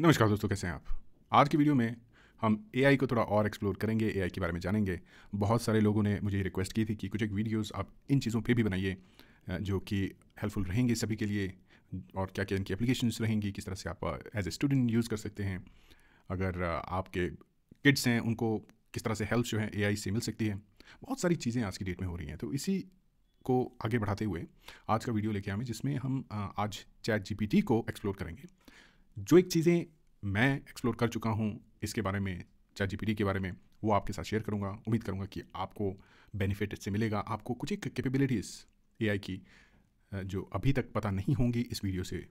नमस्कार दोस्तों कैसे हैं आप आज की वीडियो में हम ए को थोड़ा और एक्सप्लोर करेंगे ए के बारे में जानेंगे बहुत सारे लोगों ने मुझे रिक्वेस्ट की थी कि कुछ एक वीडियोस आप इन चीज़ों पे भी बनाइए जो कि हेल्पफुल रहेंगे सभी के लिए और क्या क्या इनकी एप्लीकेशंस रहेंगी किस तरह से आप एज ए स्टूडेंट यूज़ कर सकते हैं अगर आपके किड्स हैं उनको किस तरह से हेल्प जो है ए से मिल सकती है बहुत सारी चीज़ें आज की डेट में हो रही हैं तो इसी को आगे बढ़ाते हुए आज का वीडियो लेके आए जिसमें हम आज चैट जीपीटी को एक्सप्लोर करेंगे जो एक चीज़ें मैं एक्सप्लोर कर चुका हूँ इसके बारे में चैट जी के बारे में वो आपके साथ शेयर करूँगा उम्मीद करूँगा कि आपको बेनिफिट इससे मिलेगा आपको कुछ एक कैपेबिलिटीज़ ए की जो अभी तक पता नहीं होंगी इस वीडियो से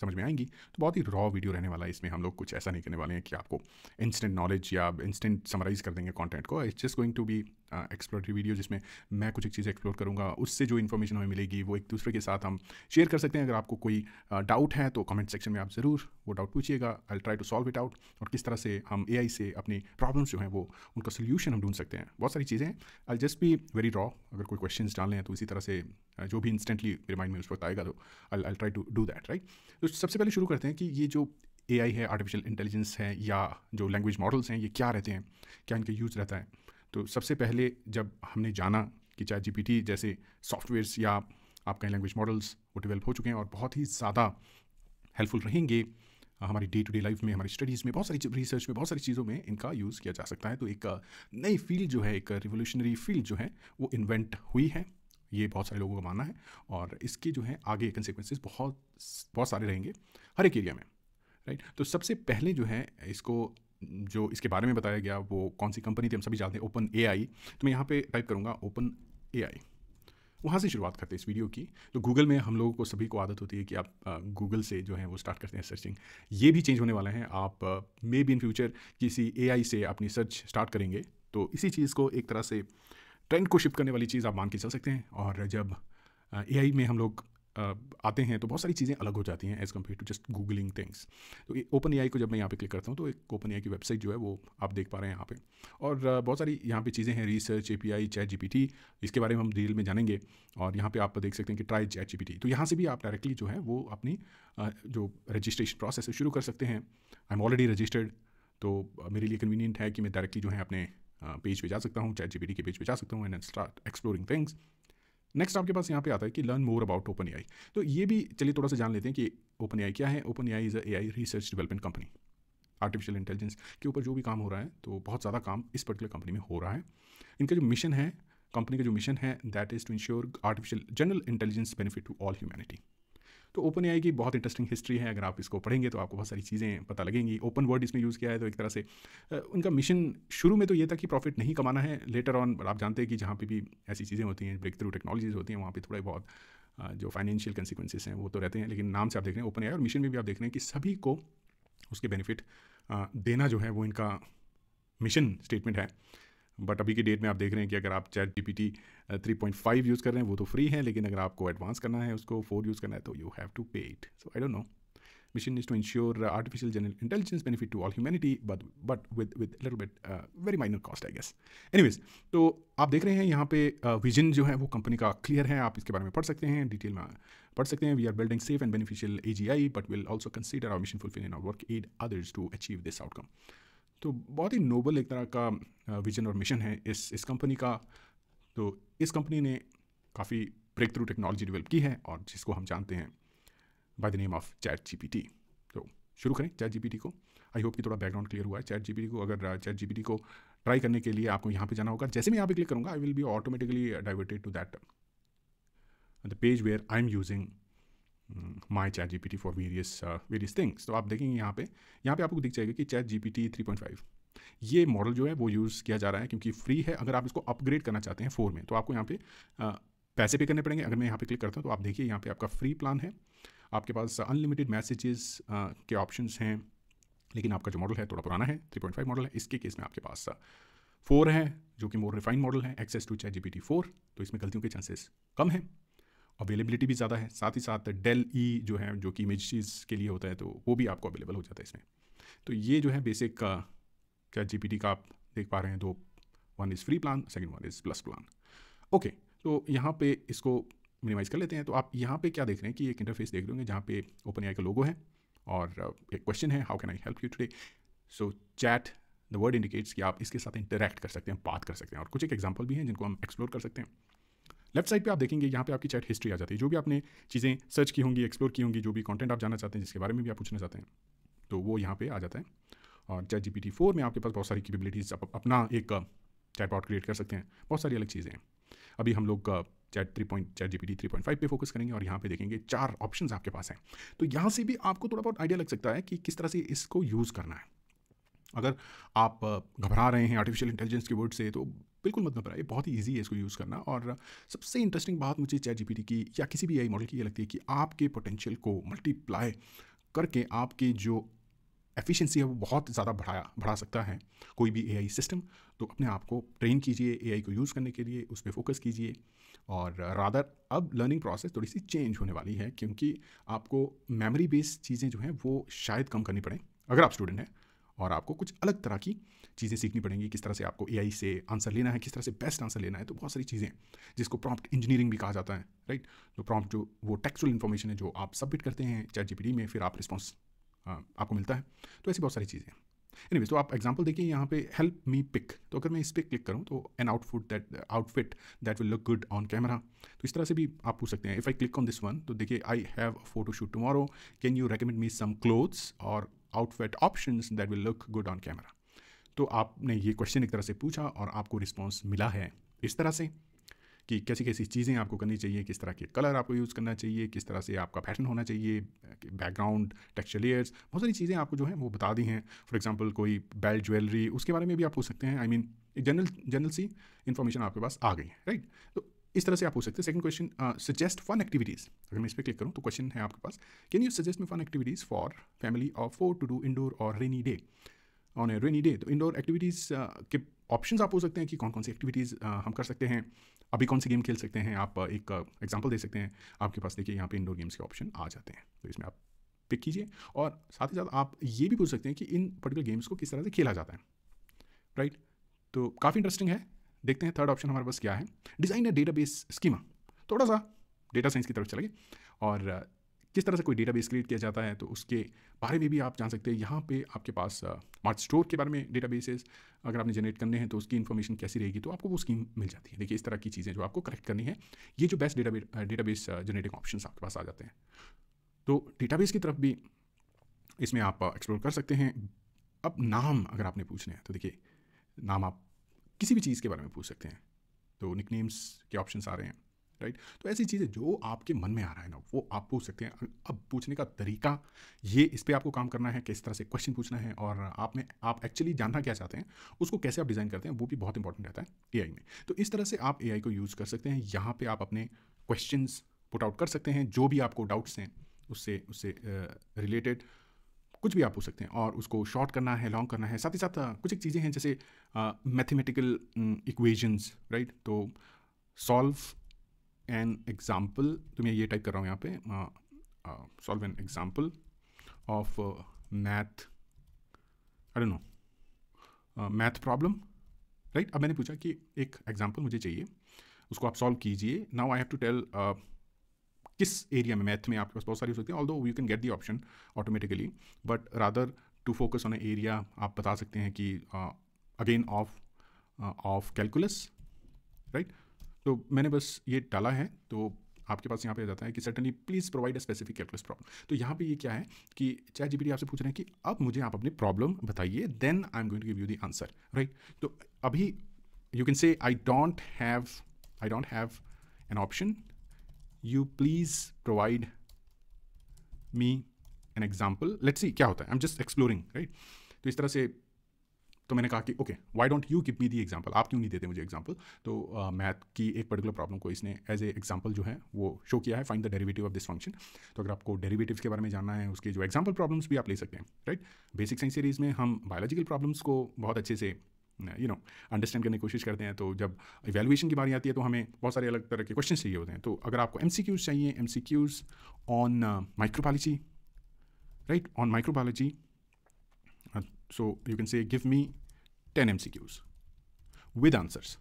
समझ में आएंगी तो बहुत ही रॉ वीडियो रहने वाला है इसमें हम लोग कुछ ऐसा नहीं करने वाले हैं कि आपको इंस्टेंट नॉलेज या इंस्टेंट समराइज़ कर देंगे कंटेंट को it's just going to be exploratory video जिसमें मैं कुछ एक चीज़ एक्सप्लोर करूँगा उससे जो इन्फॉर्मेशन हमें मिलेगी वो एक दूसरे के साथ हम शेयर कर सकते हैं अगर आपको कोई डाउट है तो कमेंट सेक्शन में आप ज़रूर वो डाउट पूछिएगा I try to solve it out और किस तरह से हम ए से अपनी प्रॉब्लम्स जो हैं वो उनका सोल्यूशन हम ढूंढ सकते हैं बहुत सारी चीज़ें I just be very raw अगर कोई क्वेश्चन डाल हैं तो इसी तरह से जो भी इंस्टेंटली रिमाइंड में उस वक्त आएगा तो I I try to do that right तो सबसे पहले शुरू करते हैं कि ये जो ए है आर्टिफिशियल इंटेलिजेंस है या जो लैंग्वेज मॉडल्स हैं ये क्या रहते हैं क्या इनका यूज़ रहता है तो सबसे पहले जब हमने जाना कि चाहे जी जैसे सॉफ्टवेयर्स या आप लैंग्वेज मॉडल्स वो डेवलप हो चुके हैं और बहुत ही ज़्यादा हेल्पफुल रहेंगे हमारी डे टू डे लाइफ में हमारी स्टडीज़ में बहुत सारी रिसर्च में बहुत सारी चीज़ों में इनका यूज़ किया जा सकता है तो एक नई फील्ड जो है एक रिवोल्यूशनरी फील्ड जो है वो इन्वेंट हुई है ये बहुत सारे लोगों का मानना है और इसके जो है आगे कंसिक्वेंसेज बहुत बहुत सारे रहेंगे हर एक एरिया में राइट तो सबसे पहले जो है इसको जो इसके बारे में बताया गया वो कौन सी कंपनी थी हम सभी जानते हैं ओपन ए तो मैं यहाँ पे टाइप करूँगा ओपन ए वहाँ से शुरुआत करते हैं इस वीडियो की तो गूगल में हम लोगों को सभी को आदत होती है कि आप गूगल से जो है वो स्टार्ट करते हैं सर्चिंग ये भी चेंज होने वाला है आप मे बी इन फ्यूचर किसी ए से अपनी सर्च स्टार्ट करेंगे तो इसी चीज़ को एक तरह से ट्रेंड को शिफ्ट करने वाली चीज़ आप मान के चल सकते हैं और जब ए में हम लोग आते हैं तो बहुत सारी चीज़ें अलग हो जाती हैं as compare to just googling things तो ओपन ए को जब मैं यहाँ पे क्लिक करता हूँ तो एक ओपन ए की वेबसाइट जो है वो आप देख पा रहे हैं यहाँ पे और बहुत सारी यहाँ पे चीज़ें हैं research A P I chat G P T इसके बारे में हम डिटेल में जानेंगे और यहाँ पे आप देख सकते हैं कि try chat G P T तो यहाँ से भी आप डायरेक्टली जो है वो अपनी जो रजिस्ट्रेशन प्रोसेस है शुरू कर सकते हैं आई एम ऑलरेडी रजिस्टर्ड तो मेरे लिए कन्वीनियंट है कि मैं डायरेक्टली जो है अपने पेज पे जा सकता हूँ चैट जी पी टी के पेज पे जा सकता हूँ and start exploring things next आपके पास यहाँ पे आता है कि learn more about open A तो ये भी चलिए थोड़ा सा जान लेते हैं कि ओपन आई क्या है OpenAI is a AI research development company artificial intelligence के ऊपर जो भी काम हो रहा है तो बहुत ज़्यादा काम इस पर्टिकुलर कंपनी में हो रहा है इनका जो मिशन है कंपनी का जो मिशन है that is to ensure artificial general intelligence benefit to all humanity तो ओपन ए की बहुत इंटरेस्टिंग हिस्ट्री है अगर आप इसको पढ़ेंगे तो आपको बहुत सारी चीज़ें पता लगेंगी ओपन वर्ड इसमें यूज़ किया है तो एक तरह से उनका मिशन शुरू में तो ये था कि प्रॉफिट नहीं कमाना है लेटर ऑन आप जानते हैं कि जहाँ पर भी ऐसी चीज़ें होती हैं ब्रेक थ्रू टेक्नोलॉजीज होती हैं वहाँ पर थोड़े बहुत जो फाइनेंशियल कंसिक्वेंसेज हैं वो तो रहते हैं लेकिन नाम से आप देख रहे हैं ओपन ए और मिशन में भी आप देख रहे हैं कि सभी को उसके बेनिफिट देना जो है वो इनका मिशन स्टेटमेंट है बट अभी की डेट में आप देख रहे हैं कि अगर आप chat G P T three point five use कर रहे हैं वो तो फ्री है लेकिन अगर आपको एडवांस करना है उसको फोर यूज़ करना है तो you have to pay it so I don't know mission is to ensure uh, general intelligence benefit to all all but but with with with a little bit uh, very minor cost तो आप देख रहे हैं यहाँ पे vision uh, जो है वो कंपनी का क्लियर है आप इसके बारे में पढ़ सकते हैं डिटेल में uh, पढ़ सकते हैं we are building safe and beneficial A G I but will also consider our mission fulfill in our work aid others to achieve this outcome तो बहुत ही नोबल एक तरह का विजन और मिशन है इस इस कंपनी का तो इस कंपनी ने काफ़ी ब्रेक थ्रू टेक्नोलॉजी डेवलप की है और जिसको हम जानते हैं by the name of chat G तो शुरू करें चैट जी को आई होप कि थोड़ा बैकग्राउंड क्लियर हुआ है चैट जी को अगर चैट जी को ट्राई करने के लिए आपको यहाँ पे जाना होगा जैसे मैं यहाँ पे क्लिक करूँगा I will be automatically diverted to that the page where I am using my chat G P T for various various things तो आप देखेंगे यहाँ पे यहाँ पे आपको दिख जाएगा कि chat G P T three point five ये मॉडल जो है वो यूज़ किया जा रहा है क्योंकि फ्री है अगर आप इसको अपग्रेड करना चाहते हैं फोर में तो आपको यहाँ पे uh, पैसे पे करने पड़ेंगे अगर मैं यहाँ पे क्लिक करता हूँ तो आप देखिए यहाँ पे आपका फ्री प्लान है आपके पास अनलिमिटेड मैसेजेस uh, के ऑप्शंस हैं लेकिन आपका जो मॉडल है थोड़ा पुराना है थ्री पॉइंट फाइव मॉडल है इसके केस में आपके पास फोर uh, है जो कि मोर रिफाइंड मॉडल है access to chat G P T four तो इसमें गलतियों के चांसेस कम हैं अवेलेबिलिटी भी ज़्यादा है साथ ही साथ डेल ई e जो है जो कि इमेज के लिए होता है तो वो भी आपको अवेलेबल हो जाता है इसमें तो ये जो है बेसिक क्या जी का आप देख पा रहे हैं दो one is free plan second one is plus plan okay तो यहाँ पे इसको मिनिमाइज़ कर लेते हैं तो आप यहाँ पे क्या देख रहे हैं कि एक इंटरफेस देख रहे होंगे जहाँ पे ओपन आई का लोगो है और uh, एक क्वेश्चन है how can I help you today so chat the word indicates कि आप इसके साथ इंटरेक्ट कर सकते हैं बात कर सकते हैं और कुछ एक एग्जाम्पल भी हैं जिनको हम एक्सप्लोर कर सकते हैं लेफ्ट साइड पे आप देखेंगे यहाँ पे आपकी चैट हिस्ट्री आ जाती है जो भी आपने चीज़ें सर्च की होंगी एक्सप्लोर की होंगी जो भी कंटेंट आप जानना चाहते हैं जिसके बारे में भी आप पूछना चाहते हैं तो वो यहाँ पे आ जाता है और चैट जी पी फोर में आपके पास बहुत सारी कैपेबिलिटीज़ आप अपना एक चैट बॉट क्रिएट कर सकते हैं बहुत सारी अलग चीज़ें हैं अभी हम लोग chat three point chat G P three point five पर फोकस करेंगे और यहाँ पे देखेंगे चार ऑप्शंस आपके पास हैं तो यहाँ से भी आपको थोड़ा बहुत आइडिया लग सकता है कि किस तरह से इसको यूज़ करना है अगर आप घबरा रहे हैं आर्टिफिशियल इंटेलिजेंस के वर्ड से तो बिल्कुल मत घबराइए बहुत ही ईजी है इसको यूज़ करना और सबसे इंटरेस्टिंग बात मुझे चैट जी की या किसी भी आई मॉडल की ये लगती है कि आपके पोटेंशियल को मल्टीप्लाई करके आपके जो एफिशिएंसी है वो बहुत ज़्यादा बढ़ाया बढ़ा सकता है कोई भी एआई सिस्टम तो अपने आप को ट्रेन कीजिए एआई को यूज़ करने के लिए उस पर फोकस कीजिए और रादर अब लर्निंग प्रोसेस थोड़ी सी चेंज होने वाली है क्योंकि आपको मेमोरी बेस्ड चीज़ें जो हैं वो शायद कम करनी पड़ें अगर आप स्टूडेंट हैं और आपको कुछ अलग तरह की चीज़ें सीखनी पड़ेंगी किस तरह से आपको ए से आंसर लेना है किस तरह से बेस्ट आंसर लेना है तो बहुत सारी चीज़ें जिसको प्रॉम्प्ट इंजीनियरिंग भी कहा जाता है राइट जो प्रॉम्प्ट जो वो टेक्चुअल इन्फॉर्मेशन है जो आप सबमिट करते हैं चैट जी में फिर आप रिस्पॉन्स आपको मिलता है तो ऐसी बहुत सारी चीज़ें एनी तो आप एग्जाम्पल देखिए यहाँ पे हेल्प मी पिक तो अगर मैं इस पर क्लिक करूँ तो an outfit that outfit that will look good on camera तो इस तरह से भी आप पूछ सकते हैं if I click on this one तो देखिए I have photo shoot tomorrow can you recommend me some clothes और outfit options that will look good on camera तो आपने ये क्वेश्चन एक तरह से पूछा और आपको रिस्पॉन्स मिला है इस तरह से कि कैसी कैसी चीज़ें आपको करनी चाहिए किस तरह के कलर आपको यूज़ करना चाहिए किस तरह से आपका पैटर्न होना चाहिए बैकग्राउंड टेक्सचर लेयर्स बहुत सारी चीज़ें आपको जो है वो बता दी हैं फॉर एग्जांपल कोई बेल्ट ज्वेलरी उसके बारे में भी आप पूछ सकते हैं I mean general general see information आपके पास आ गई है राइट तो इस तरह से आप हो सकते हैं second question suggest fun activities अगर मैं इस पर क्लिक करूँ तो क्वेश्चन है आपके पास can you suggest me fun activities for family और फोर टू डू इंडोर और rainy day on a rainy day तो इंडोर एक्टिविटीज़ uh, के ऑप्शंस आप हो सकते हैं कि कौन कौन सी एक्टिविटीज़ uh, हम कर सकते हैं अभी कौन से गेम खेल सकते हैं आप uh, एक एग्जाम्पल दे सकते हैं आपके पास देखिए यहाँ पे इंडोर गेम्स के ऑप्शन आ जाते हैं तो इसमें आप पिक कीजिए और साथ ही साथ आप ये भी पूछ सकते हैं कि इन पर्टिकुलर गेम्स को किस तरह से खेला जाता है राइट right? तो काफ़ी इंटरेस्टिंग है देखते हैं थर्ड ऑप्शन हमारे पास क्या है डिज़ाइन ए बेस स्कीमा थोड़ा सा डेटा साइंस की तरफ चले गए और किस तरह से कोई डेटा बेस क्रिएट किया जाता है तो उसके बारे में भी आप जान सकते हैं यहाँ पे आपके पास मार्च स्टोर के बारे में डेटाबेसेस अगर आपने जनरेट करने हैं तो उसकी इन्फॉर्मेशन कैसी रहेगी तो आपको वो स्कीम मिल जाती है देखिए इस तरह की चीज़ें जो आपको करेक्ट करनी है ये जो best data data base generating option आपके पास आ जाते हैं तो डेटा की तरफ भी इसमें आप एक्सप्लोर कर सकते हैं अब नाम अगर आपने पूछने हैं तो देखिए नाम आप किसी भी चीज़ के बारे में पूछ सकते हैं तो निक नेम्स के ऑप्शन आ रहे हैं राइट तो ऐसी चीज़ें जो आपके मन में आ रहा है ना वो आप पूछ सकते हैं अब पूछने का तरीका ये इस पर आपको काम करना है किस तरह से क्वेश्चन पूछना है और आप में आप एक्चुअली जानना क्या चाहते हैं उसको कैसे आप डिज़ाइन करते हैं वो भी बहुत इंपॉर्टेंट रहता है ए में तो इस तरह से आप ए को यूज़ कर सकते हैं यहाँ पर आप अपने क्वेश्चन पुट आउट कर सकते हैं जो भी आपको डाउट्स हैं उससे उससे रिलेटेड uh, कुछ भी आप पूछ सकते हैं और उसको शॉर्ट करना है लॉन्ग करना है साथ ही साथ कुछ एक चीज़ें हैं जैसे मैथमेटिकल इक्वेजन्स राइट तो सॉल्व एन एग्ज़ाम्पल तो मैं ये टाइप कर रहा हूँ यहाँ पे solve an example of math I don't know math problem right अब मैंने पूछा कि एक एग्ज़ाम्पल मुझे चाहिए उसको आप सॉल्व कीजिए now I have to tell किस एरिया में मैथ में आपके पास बहुत सारी हो सकती है although you can get the option automatically but rather to focus on area आप बता सकते हैं कि again of of calculus right तो मैंने बस ये डाला है तो आपके पास यहाँ पे जाता है कि certainly please provide a specific calculus problem तो यहाँ पे ये क्या है कि चाहे जी आपसे पूछ रहे हैं कि अब मुझे आप अपनी प्रॉब्लम बताइए then I am going to give you the answer right तो अभी you can say I don't have I don't have an option you please provide me an example let's see क्या होता है I am just exploring right तो इस तरह से तो मैंने कहा कि okay why don't you give me the example आप क्यों नहीं देते मुझे एग्जाम्पल तो मैथ uh, की एक पर्टिकुलर प्रॉब्लम को इसने एज ए एग्जाम्पल जो है वो शो किया है find the derivative of this function तो अगर आपको डेरिवेटिव्स के बारे में जानना है उसके जो एग्जाम्पल प्रॉब्लम्स भी आप ले सकते हैं राइट बेसिक साइंस सीरीज़ में हम बायोलॉजिकल प्रॉब्लम्स को बहुत अच्छे से यू नो अंडरस्टैंड करने की कोशिश करते हैं तो जब इवेलुएशन की बारी आती है तो हमें बहुत सारे अलग तरह के क्वेश्चन चाहिए होते हैं तो अगर आपको एम चाहिए M on microbiology right on microbiology so you can say give me ten M with answers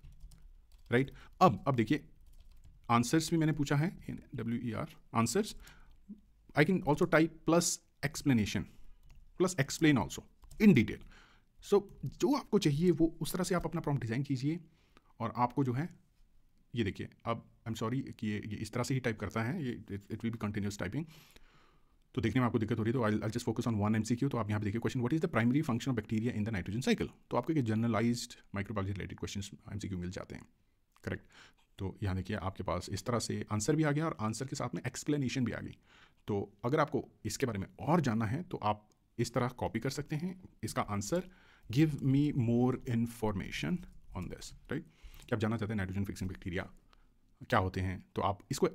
right अब अब देखिए आंसर्स भी मैंने पूछा है in W E R answers I can also type plus explanation plus explain also in detail so so, जो आपको चाहिए वो उस तरह से आप अपना प्रॉम्प्ट डिज़ाइन कीजिए और आपको जो है ये देखिए अब आई एम सॉरी कि ये, ये इस तरह से ही टाइप करता है ये it will be continuous typing तो देखने में आपको दिक्कत हो रही है तो I I just focus on one M C Q तो आप यहाँ पे देखिए question what is the primary function of bacteria in the nitrogen cycle तो आपको एक generalized microbial related question M C मिल जाते हैं करेक्ट तो यहाँ देखिए आपके पास इस तरह से आंसर भी आ गया और आंसर के साथ में एक्सप्लेनेशन भी आ गई तो अगर आपको इसके बारे में और जानना है तो आप इस तरह कॉपी कर सकते हैं इसका answer give me more information on this right क्या आप जानना चाहते हैं नाइट्रोजन फिक्सिंग बैक्टीरिया क्या होते हैं तो आप इसको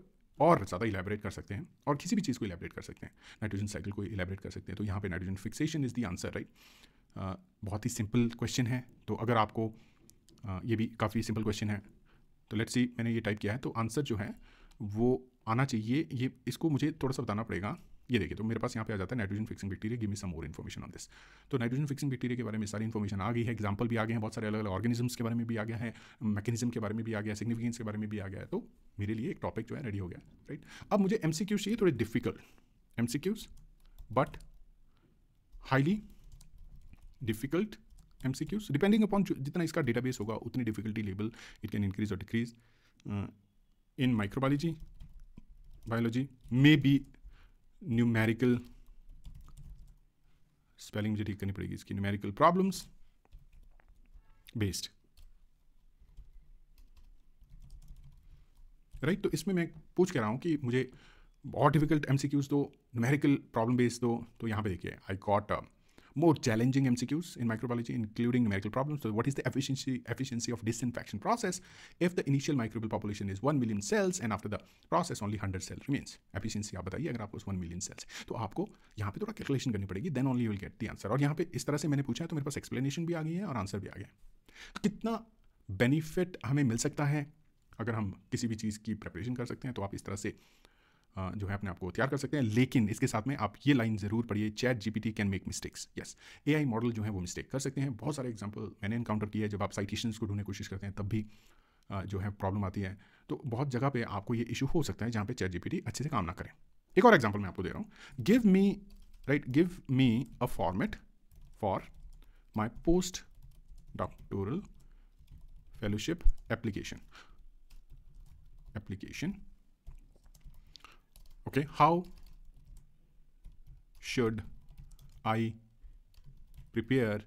और ज़्यादा इलेबरेट कर सकते हैं और किसी भी चीज़ को इलेबरेट कर सकते हैं नाइट्रोजन साइकिल को इलेबरेट कर सकते हैं तो यहाँ पे nitrogen fixation is the answer right बहुत ही सिंपल क्वेश्चन है तो अगर आपको uh, ये भी काफ़ी सिंपल क्वेश्चन है तो लेट्स सी मैंने ये टाइप किया है तो आंसर जो है वो आना चाहिए ये इसको मुझे थोड़ा सा बताना पड़ेगा ये देखिए तो मेरे पास यहाँ पे आ जाता है nitrogen fixing bacteria give me some more information on this तो नाइट्रोजन फिक्सिंग बैक्टीरिया के बारे में सारी इन्फॉर्मेशन आ गई है एग्जाम्पल भी आ गए हैं बहुत सारे अलग अलग ऑर्गेनिजम्स के बारे में भी आ गया है मैकेनिज्म के बारे में भी आ गया है सिग्निफिकेंस के बारे में भी आ गया है तो मेरे लिए एक टॉपिक जो है रेडी हो गया राइट अब मुझे एम सी क्यूज चाहिए थोड़े difficult M C Qs but highly difficult M C Qs depending upon जितना इसका डेटाबेस होगा उतनी difficulty level it can increase और decrease in microbiology biology maybe numerical spelling मुझे ठीक करनी पड़ेगी इसकी न्यूमेरिकल प्रॉब्लम्स बेस्ड राइट तो इसमें मैं पूछ कर रहा हूं कि मुझे बहुत डिफिकल्ट एमसीक्यूज दो न्यूमेरिकल प्रॉब्लम बेस्ड दो तो यहां पे देखिए I got more challenging MCQs in microbiology, including numerical problems. So what is the efficiency, efficiency of disinfection process if the initial microbial population is 1 million cells and after the process only 100 cells remains? Efficiency, you tell अगर आपको one million sales तो आपको यहाँ पे थोड़ा calculation करनी पड़ेगी then only will get the answer और यहाँ पे इस तरह से मैंने पूछा है so I have an explanation आ गई है और आंसर भी आ गया we कितना बेनिफिट हमें मिल सकता है अगर हम किसी भी चीज़ की प्रेपरेशन कर सकते हैं तो आप इस जो है अपने आप को तैयार कर सकते हैं लेकिन इसके साथ में आप ये लाइन ज़रूर पढ़िए chat GPT can make mistakes yes AI model जो है वो मिस्टेक कर सकते हैं बहुत सारे एग्जाम्पल मैंने इनकाउंटर किया है जब आप साइटेशंस को ढूंढने की कोशिश करते हैं तब भी जो है प्रॉब्लम आती है तो बहुत जगह पे आपको ये इशू हो सकता है जहाँ पे चैट जीपीटी अच्छे से काम ना करें एक और एग्जाम्पल मैं आपको दे रहा हूँ give me right give me a format for my post doctoral fellowship application application okay how should i prepare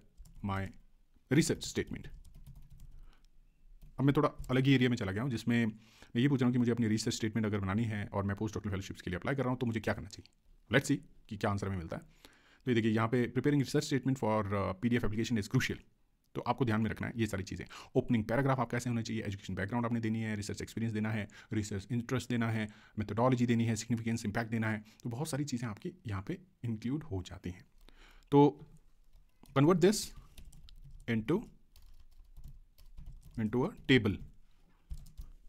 my research statement अब मैं थोड़ा अलग ही एरिया में चला गया हूँ जिसमें मैं ये पूछ रहा हूँ कि मुझे अपनी रिसर्च स्टेटमेंट अगर बनानी है और मैं पोस्ट डॉक्टर फेलोशिप्स के लिए अप्लाई कर रहा हूँ तो मुझे क्या करना चाहिए लेट्स सी कि क्या आंसर हमें मिलता है तो ये देखिए यहाँ पे preparing research statement for P D F application is crucial तो आपको ध्यान में रखना है ये सारी चीज़ें ओपनिंग पैराग्राफ आप कैसे होना चाहिए एजुकेशन बैकग्राउंड आपने देनी है रिसर्च एक्सपीरियंस देना है रिसर्च इंटरेस्ट देना है मेथोडोलॉजी देनी है सिग्निफिकेंस इंपैक्ट देना है तो बहुत सारी चीज़ें आपकी यहाँ पर इंक्लूड हो जाती हैं तो convert this into into a table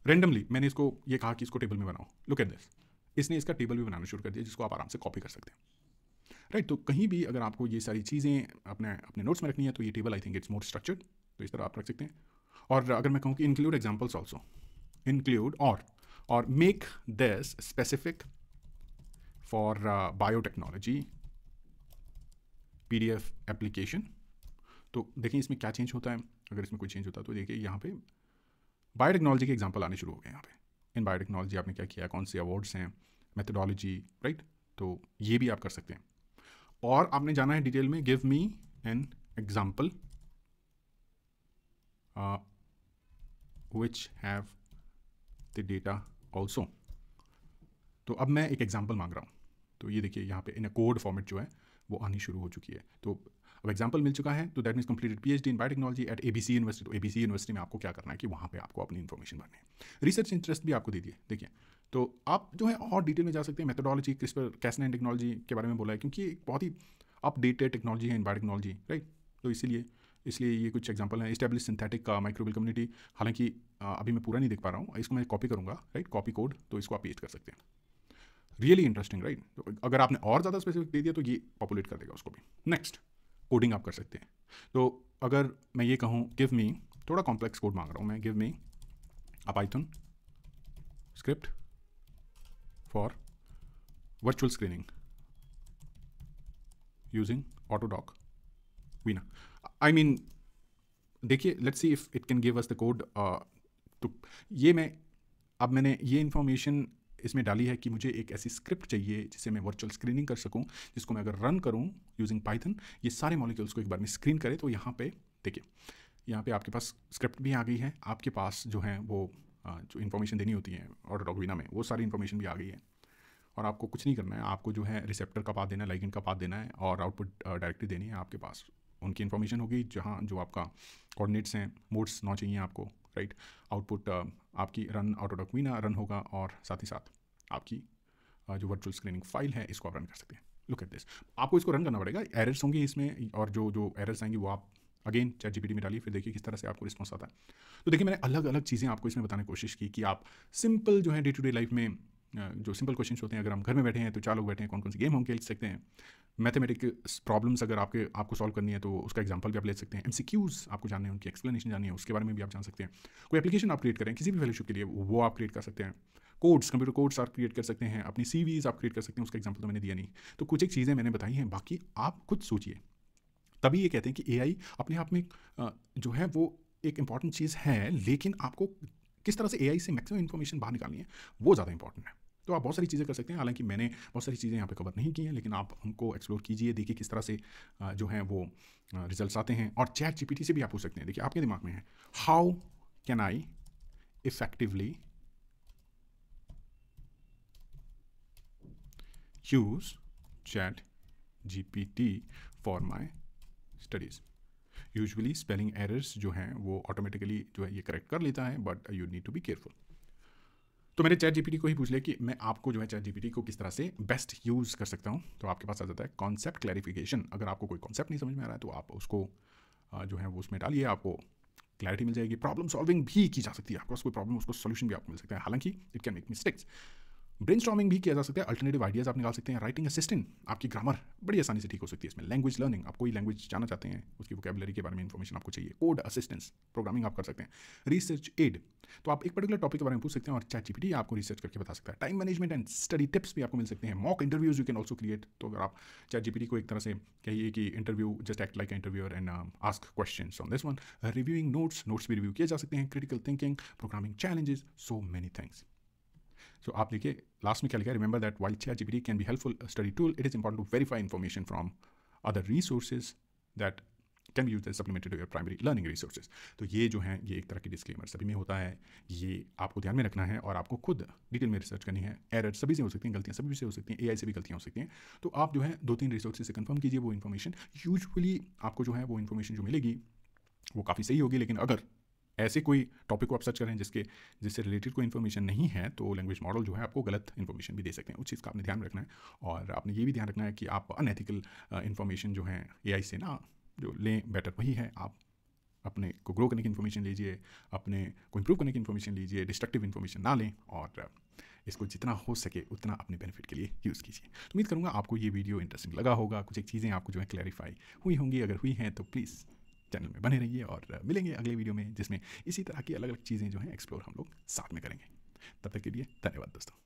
randomly मैंने इसको ये कहा कि इसको टेबल में बनाओ लुक एट दिस इसने इसका टेबल भी बनाना शुरू कर दिया जिसको आप आराम से कॉपी कर सकते हैं राइट तो कहीं भी अगर आपको ये सारी चीज़ें अपने अपने नोट्स में रखनी है तो ये table I think it's more structured तो इस तरह आप रख सकते हैं और अगर मैं कहूँ कि इंक्लूड एग्जाम्पल्स ऑल्सो इंक्लूड और और make this specific for biotechnology PDF application तो देखिए इसमें क्या चेंज होता है अगर इसमें कोई चेंज होता है तो देखिए यहाँ पे बायोटेक्नोलॉजी के एग्जाम्पल आने शुरू हो गए यहाँ पे इन बायोटेक्नोलॉजी आपने क्या किया कौन से अवार्ड्स हैं मेथडोलॉजी राइट तो ये भी आप कर सकते हैं और आपने जाना है डिटेल में give me an example which have the data also तो अब मैं एक एग्जाम्पल मांग रहा हूँ तो ये देखिए यहाँ पे इन कोड फॉर्मेट जो है वो आनी शुरू हो चुकी है तो अब एग्जाम्पल मिल चुका है तो that mean completed P H D in biotechnology at A B C university तो ए बी सी यूनिवर्सिटी में आपको क्या करना है कि वहाँ पे आपको अपनी इन्फॉर्मेशन भरनी है रिसर्च इंटरेस्ट भी आपको दे दिए देखिए तो आप जो है और डिटेल में जा सकते हैं मेथोडोलॉजी क्रिस्पर कैसनाइन टेक्नोलॉजी के बारे में बोला है क्योंकि एक बहुत ही अपडेटेड टेक्नोलॉजी है इन टेक्नोलॉजी राइट तो इसीलिए इसलिए ये कुछ एग्जाम्पल हैं इस्टेब्लिश सिंथेटिक माइक्रोबल कम्युनिटी हालांकि uh, अभी मैं पूरा नहीं देख पा रहा हूँ इसको मैं कॉपी करूँगा राइट कॉपी कोड तो इसको आप पेस्ट कर सकते हैं रियली इंटरेस्टिंग राइट तो अगर आपने और ज़्यादा स्पेसिफिक दे दिया तो ये पॉपुलेट कर देगा उसको भी नेक्स्ट कोडिंग आप कर सकते हैं तो अगर मैं ये कहूँ गिव मी थोड़ा कॉम्प्लेक्स कोड मांग रहा हूँ मैं give me a python script for virtual screening using Autodoc Vena. I mean, देखिए let's see if it can give us the code. Uh, ये मैं अब मैंने ये इन्फॉर्मेशन इसमें डाली है कि मुझे एक ऐसी स्क्रिप्ट चाहिए जिससे मैं वर्चुअल स्क्रीनिंग कर सकूं जिसको मैं अगर रन करूं यूजिंग पाइथन ये सारे मॉलिक्यूल्स को एक बार में स्क्रीन करें तो यहाँ पे देखिए यहाँ पे आपके पास स्क्रिप्ट भी आ गई है आपके पास जो है वो हाँ, जो इन्फॉर्मेशन देनी होती है और डॉगवीना में वो सारी इन्फॉर्मेशन भी आ गई है और आपको कुछ नहीं करना है आपको जो है रिसेप्टर का पाथ देना है लाइकिन का पाथ देना है और आउटपुट डायरेक्टली देनी है आपके पास उनकी इन्फॉर्मेशन होगी जहाँ जो आपका कोऑर्डिनेट्स हैं मोड्स नौ चाहिए आपको राइट आउटपुट आपकी रन ऑटोडॉक्वीना रन होगा और साथ ही साथ आपकी जो वर्चुअल स्क्रीनिंग फाइल है इसको आप रन कर सकते हैं लुक एट दिस आपको इसको रन करना पड़ेगा एरर्स होंगे इसमें और जो जो एरर्स आएंगे वो आप अगेन चैट जी में डालिए फिर देखिए किस तरह से आपको रिस्पॉन्स आता है तो देखिए मैंने अलग अलग चीज़ें आपको इसमें बताने की कोशिश की कि आप सिंपल जो है डे टू डे लाइफ में जो सिंपल क्वेश्चन होते हैं अगर हम घर में बैठे हैं तो चार लोग बैठे हैं कौन कौन सी गेम हम खेल सकते हैं मैथमेटिक प्रॉब्लम्स अगर आपके आपको सॉल्व करनी है तो उसका एग्जाम्पल भी आप ले सकते हैं एम आपको जानने हैं उनकी एक्सप्लेनेशन जाननी है उसके बारे में भी आप जान सकते हैं कोई एप्लीकेशन आप क्रिएट करें किसी भी फेलोशिप के लिए वो आप क्रिएट कर सकते हैं कोड्स कंप्यूटर कोड्स आप क्रिएट कर सकते हैं अपनी सीवीज आप क्रिएट कर सकते हैं उसका एग्जाम्पल तो मैंने दिया नहीं तो कुछ एक चीज़ें मैंने बताई हैं बाकी आप खुद सोचिए तभी ये कहते हैं कि ए अपने आप में जो है वो एक इंपॉर्टेंट चीज़ है लेकिन आपको किस तरह से ए से मैक्सिमम इन्फॉर्मेशन बाहर निकालनी है वो ज़्यादा इंपॉर्टेंट है तो आप बहुत सारी चीज़ें कर सकते हैं हालांकि मैंने बहुत सारी चीज़ें यहाँ पे कवर नहीं की हैं लेकिन आप उनको एक्सप्लोर कीजिए देखिए किस तरह से जो है वो रिजल्ट्स आते हैं और चैट जी से भी आप पूछ सकते हैं देखिए आपके दिमाग में है how can I effectively use chat G for my studies usually spelling errors जो हैं वो ऑटोमेटिकली जो है ये करेक्ट कर लेता है but you need to be careful तो मैंने चैट जीपीटी को ही पूछ लिया कि मैं आपको जो है चैट जीपीटी को किस तरह से बेस्ट यूज़ कर सकता हूँ तो आपके पास आ जाता है कॉन्सेप्ट क्लैरिफिकेशन अगर आपको कोई कॉन्सेप्ट नहीं समझ में आ रहा है तो आप उसको जो है वो उसमें डालिए आपको क्लैरिटी मिल जाएगी प्रॉब्लम सॉल्विंग भी की जा सकती है आपके पास कोई प्रॉब्लम उसको सोल्यूशन भी आपको मिल सकता है हालांकि it can make mistakes brain भी किया जा सकता है अल्टरनेटिव आइडियाज़ आप निकाल सकते हैं राइटिंग असिस्टेंट आपकी ग्रामर बड़ी आसानी से ठीक हो सकती है इसमें लैंग्वेज लर्निंग आप कोई लैंग्वेज जाना चाहते हैं उसकी वोकेबलरी के बारे में इन्फॉर्मेशन आपको चाहिए कोड असिस्टेंस प्रोग्रामिंग आप कर सकते हैं रिसर्च एड तो आप एक पर्टिकुलर टॉपिक के बारे में पूछ सकते हैं और चैट जीपीटी आपको रिसर्च करके बता सकता है time management and study tips भी आपको मिल सकते हैं mock interviews you can also create तो अगर आप चैट जीपीटी को एक तरह से कहिए कि interview just act like interviewer and ask question on this one reviewing notes notes भी रिव्यू किए जा सकते हैं critical thinking programming challenges so many thanks so आप देखिए लास्ट में क्या लिखा है remember that while chat GPT can be helpful study tool it is important to verify information from other resources that can use supplemented your primary learning resources तो ये जो है ये एक तरह की डिस्क्लेमर सभी में होता है ये आपको ध्यान में रखना है और आपको खुद डिटेल में रिसर्च करनी है एरर सभी से हो सकती हैं गलतियाँ सभी से हो सकती हैं ए से भी गलतियाँ हो सकती हैं तो आप जो है दो तीन रिसोर्सेज से कन्फर्म कीजिए वो इन्फॉर्मेशन यूजली आपको जो है वो इन्फॉर्मेशन जो मिलेगी वो काफ़ी सही होगी लेकिन अगर ऐसे कोई टॉपिक को आप सर्च करें जिसके जिससे रिलेटेड कोई इन्फॉर्मेशन नहीं है तो लैंग्वेज मॉडल जो है आपको गलत इन्फॉर्मेशन भी दे सकते हैं उस चीज़ का आपने ध्यान रखना है और आपने ये भी ध्यान रखना है कि आप अनएथिकल इन्फॉर्मेशन जो है ए से ना जो लें बेटर वही है आप अपने को ग्रो करने की इन्फॉर्मेशन लीजिए अपने को इम्प्रूव करने की इन्फॉर्मेशन लीजिए डिस्ट्रक्टिव इन्फॉर्मेशन ना लें और इसको जितना हो सके उतना अपने बेनिफिट के लिए यूज़ कीजिए तो उम्मीद करूँगा आपको ये वीडियो इंटरेस्टिंग लगा होगा कुछ एक चीज़ें आपको जो है क्लैरिफाई हुई होंगी अगर हुई हैं तो प्लीज़ चैनल में बने रहिए और मिलेंगे अगले वीडियो में जिसमें इसी तरह की अलग अलग चीज़ें जो हैं एक्सप्लोर हम लोग साथ में करेंगे तब तक के लिए धन्यवाद दोस्तों